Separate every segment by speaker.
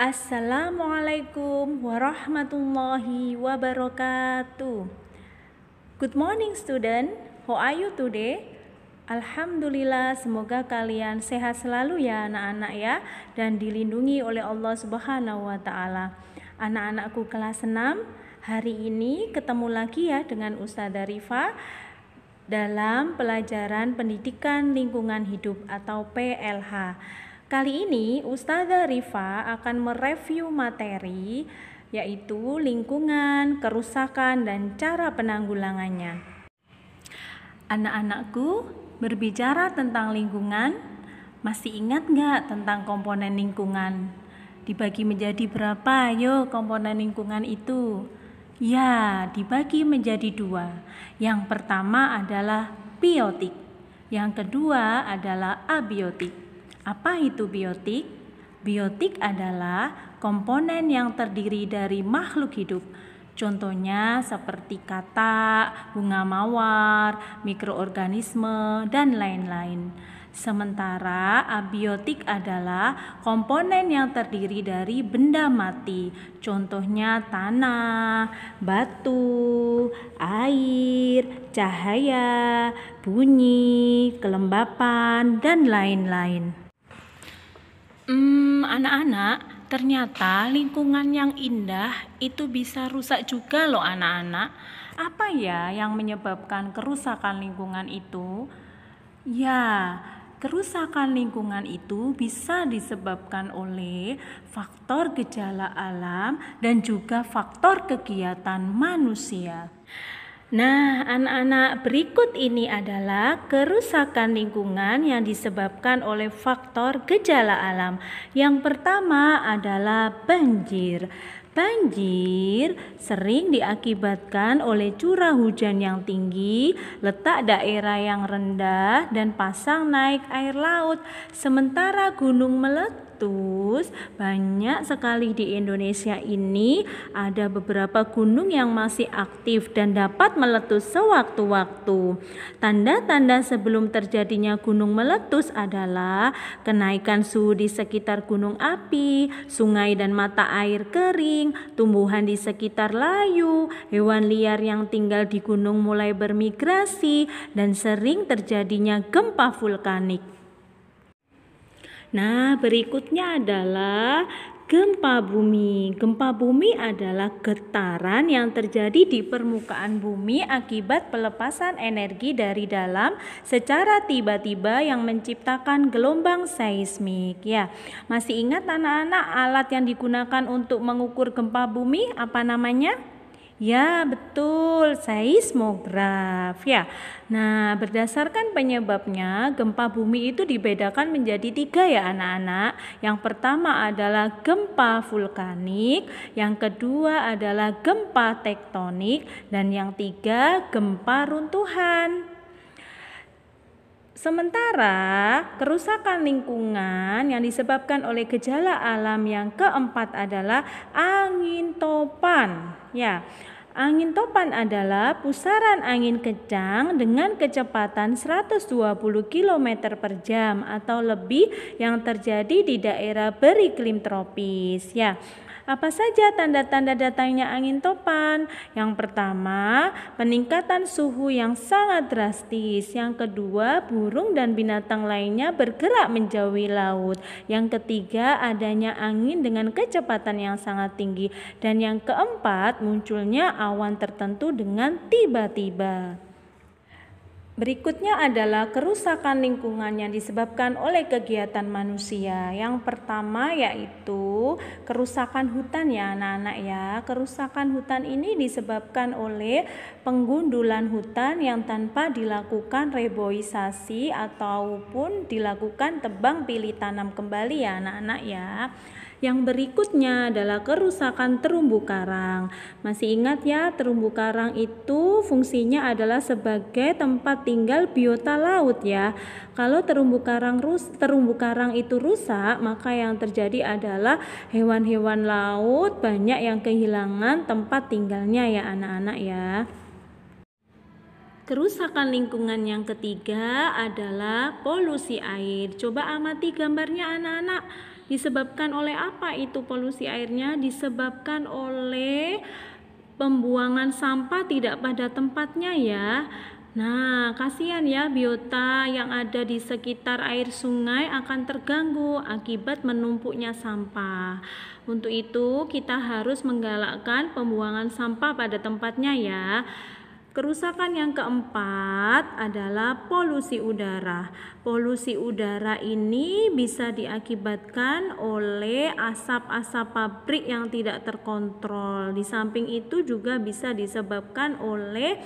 Speaker 1: Assalamualaikum warahmatullahi wabarakatuh. Good morning student. How are you today? Alhamdulillah, semoga kalian sehat selalu ya anak-anak ya dan dilindungi oleh Allah Subhanahu wa taala. Anak-anakku kelas 6, hari ini ketemu lagi ya dengan Ustazah Rifa dalam pelajaran pendidikan lingkungan hidup atau PLH. Kali ini Ustazah Rifa akan mereview materi yaitu lingkungan, kerusakan, dan cara penanggulangannya. Anak-anakku, berbicara tentang lingkungan, masih ingat nggak tentang komponen lingkungan? Dibagi menjadi berapa yo komponen lingkungan itu? Ya, dibagi menjadi dua. Yang pertama adalah biotik, yang kedua adalah abiotik. Apa itu biotik? Biotik adalah komponen yang terdiri dari makhluk hidup. Contohnya seperti kata bunga mawar, mikroorganisme, dan lain-lain. Sementara abiotik adalah komponen yang terdiri dari benda mati, contohnya tanah, batu, air, cahaya, bunyi, kelembapan, dan lain-lain. Hmm, anak-anak, ternyata lingkungan yang indah itu bisa rusak juga loh anak-anak. Apa ya yang menyebabkan kerusakan lingkungan itu? Ya, kerusakan lingkungan itu bisa disebabkan oleh faktor gejala alam dan juga faktor kegiatan manusia. Nah, anak-anak, berikut ini adalah kerusakan lingkungan yang disebabkan oleh faktor gejala alam. Yang pertama adalah banjir. Banjir sering diakibatkan oleh curah hujan yang tinggi, letak daerah yang rendah, dan pasang naik air laut, sementara gunung meletus Terus banyak sekali di Indonesia ini ada beberapa gunung yang masih aktif dan dapat meletus sewaktu-waktu. Tanda-tanda sebelum terjadinya gunung meletus adalah kenaikan suhu di sekitar gunung api, sungai dan mata air kering, tumbuhan di sekitar layu, hewan liar yang tinggal di gunung mulai bermigrasi dan sering terjadinya gempa vulkanik. Nah, berikutnya adalah gempa bumi. Gempa bumi adalah getaran yang terjadi di permukaan bumi akibat pelepasan energi dari dalam secara tiba-tiba yang menciptakan gelombang seismik. Ya, masih ingat anak-anak alat yang digunakan untuk mengukur gempa bumi apa namanya? Ya, betul, seismograf ya. Nah, berdasarkan penyebabnya, gempa bumi itu dibedakan menjadi tiga ya anak-anak. Yang pertama adalah gempa vulkanik, yang kedua adalah gempa tektonik, dan yang tiga gempa runtuhan. Sementara kerusakan lingkungan yang disebabkan oleh gejala alam yang keempat adalah angin topan. Ya, Angin topan adalah pusaran angin kencang dengan kecepatan 120 km per jam atau lebih yang terjadi di daerah beriklim tropis. Ya, apa saja tanda-tanda datangnya angin topan? Yang pertama, peningkatan suhu yang sangat drastis. Yang kedua, burung dan binatang lainnya bergerak menjauhi laut. Yang ketiga, adanya angin dengan kecepatan yang sangat tinggi. Dan yang keempat, munculnya awan tertentu dengan tiba-tiba. Berikutnya adalah kerusakan lingkungan yang disebabkan oleh kegiatan manusia. Yang pertama yaitu kerusakan hutan ya anak-anak ya. Kerusakan hutan ini disebabkan oleh penggundulan hutan yang tanpa dilakukan reboisasi ataupun dilakukan tebang pilih tanam kembali ya anak-anak ya. Yang berikutnya adalah kerusakan terumbu karang. Masih ingat ya, terumbu karang itu fungsinya adalah sebagai tempat tinggal biota laut ya. Kalau terumbu karang rus terumbu karang itu rusak, maka yang terjadi adalah hewan-hewan laut banyak yang kehilangan tempat tinggalnya ya anak-anak ya. Kerusakan lingkungan yang ketiga adalah polusi air. Coba amati gambarnya anak-anak Disebabkan oleh apa itu polusi airnya? Disebabkan oleh pembuangan sampah tidak pada tempatnya ya. Nah, kasihan ya biota yang ada di sekitar air sungai akan terganggu akibat menumpuknya sampah. Untuk itu, kita harus menggalakkan pembuangan sampah pada tempatnya ya. Kerusakan yang keempat adalah polusi udara. Polusi udara ini bisa diakibatkan oleh asap-asap pabrik yang tidak terkontrol. Di samping itu juga bisa disebabkan oleh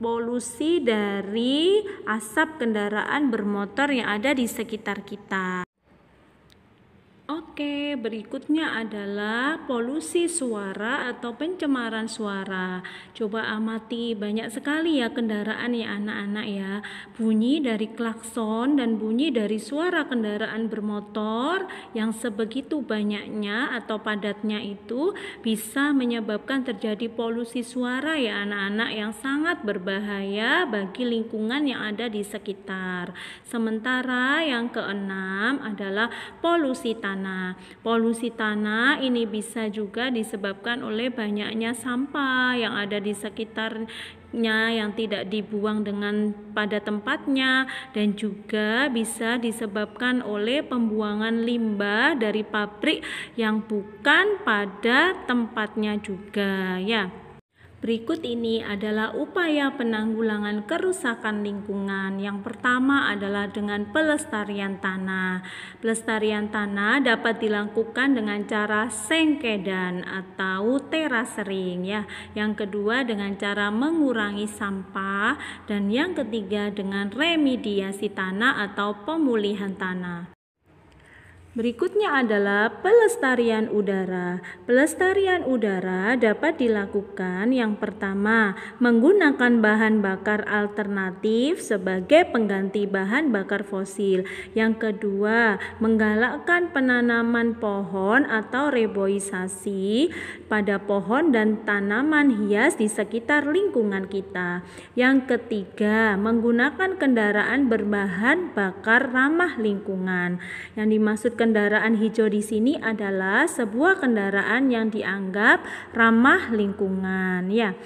Speaker 1: polusi dari asap kendaraan bermotor yang ada di sekitar kita. Oke, berikutnya adalah polusi suara atau pencemaran suara. Coba amati banyak sekali ya kendaraan ya anak-anak ya. Bunyi dari klakson dan bunyi dari suara kendaraan bermotor yang sebegitu banyaknya atau padatnya itu bisa menyebabkan terjadi polusi suara ya anak-anak yang sangat berbahaya bagi lingkungan yang ada di sekitar. Sementara yang keenam adalah polusi tanah tanah. Polusi tanah ini bisa juga disebabkan oleh banyaknya sampah yang ada di sekitarnya yang tidak dibuang dengan pada tempatnya dan juga bisa disebabkan oleh pembuangan limbah dari pabrik yang bukan pada tempatnya juga ya. Berikut ini adalah upaya penanggulangan kerusakan lingkungan. Yang pertama adalah dengan pelestarian tanah. Pelestarian tanah dapat dilakukan dengan cara sengkedan atau terasering ya. Yang kedua dengan cara mengurangi sampah dan yang ketiga dengan remediasi tanah atau pemulihan tanah. Berikutnya adalah pelestarian udara. Pelestarian udara dapat dilakukan yang pertama, menggunakan bahan bakar alternatif sebagai pengganti bahan bakar fosil. Yang kedua, menggalakkan penanaman pohon atau reboisasi pada pohon dan tanaman hias di sekitar lingkungan kita. Yang ketiga, menggunakan kendaraan berbahan bakar ramah lingkungan. Yang dimaksud kendaraan hijau di sini adalah sebuah kendaraan yang dianggap ramah lingkungan ya.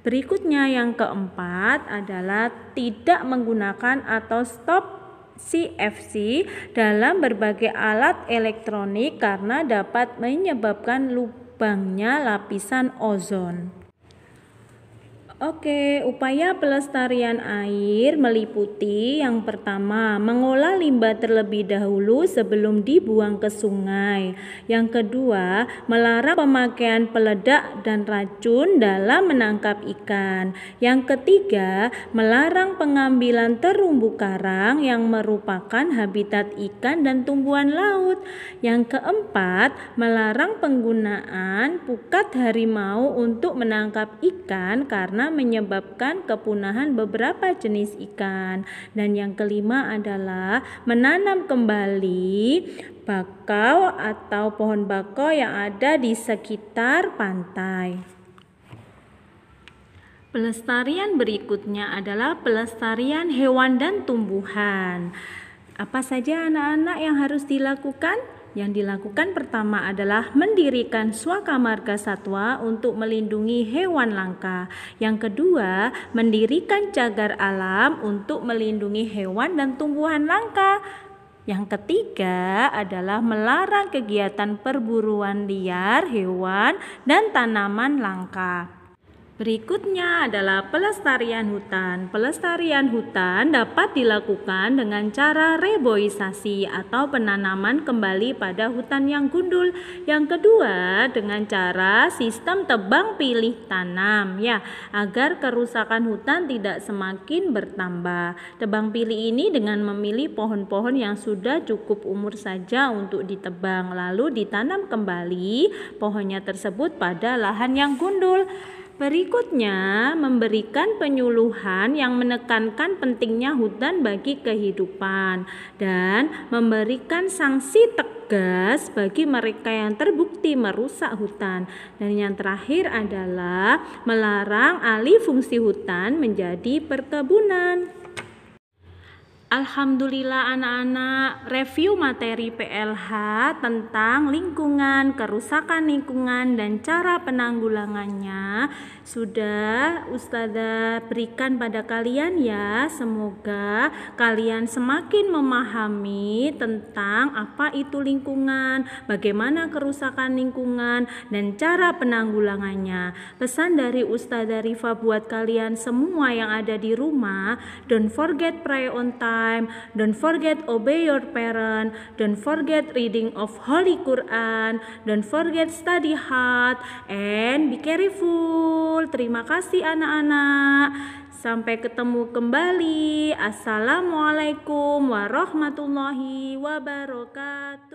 Speaker 1: Berikutnya yang keempat adalah tidak menggunakan atau stop CFC dalam berbagai alat elektronik karena dapat menyebabkan lubangnya lapisan ozon. Oke, upaya pelestarian air meliputi yang pertama, mengolah limbah terlebih dahulu sebelum dibuang ke sungai. Yang kedua, melarang pemakaian peledak dan racun dalam menangkap ikan. Yang ketiga, melarang pengambilan terumbu karang yang merupakan habitat ikan dan tumbuhan laut. Yang keempat, melarang penggunaan pukat harimau untuk menangkap ikan karena menyebabkan kepunahan beberapa jenis ikan. Dan yang kelima adalah menanam kembali bakau atau pohon bakau yang ada di sekitar pantai. Pelestarian berikutnya adalah pelestarian hewan dan tumbuhan. Apa saja anak-anak yang harus dilakukan? Yang dilakukan pertama adalah mendirikan marga satwa untuk melindungi hewan langka. Yang kedua, mendirikan cagar alam untuk melindungi hewan dan tumbuhan langka. Yang ketiga adalah melarang kegiatan perburuan liar hewan dan tanaman langka. Berikutnya adalah pelestarian hutan. Pelestarian hutan dapat dilakukan dengan cara reboisasi atau penanaman kembali pada hutan yang gundul. Yang kedua, dengan cara sistem tebang pilih tanam ya, agar kerusakan hutan tidak semakin bertambah. Tebang pilih ini dengan memilih pohon-pohon yang sudah cukup umur saja untuk ditebang lalu ditanam kembali pohonnya tersebut pada lahan yang gundul. Berikutnya, memberikan penyuluhan yang menekankan pentingnya hutan bagi kehidupan dan memberikan sanksi tegas bagi mereka yang terbukti merusak hutan. Dan yang terakhir adalah melarang alih fungsi hutan menjadi perkebunan. Alhamdulillah anak-anak review materi PLH tentang lingkungan, kerusakan lingkungan dan cara penanggulangannya sudah Ustazah berikan pada kalian ya. Semoga kalian semakin memahami tentang apa itu lingkungan, bagaimana kerusakan lingkungan dan cara penanggulangannya. Pesan dari Ustazah Rifa buat kalian semua yang ada di rumah, don't forget pray on time, don't forget obey your parent, don't forget reading of Holy Quran, don't forget study hard and be careful. Rasul. Terima kasih anak-anak. Sampai ketemu kembali. Assalamualaikum warahmatullahi wabarakatuh.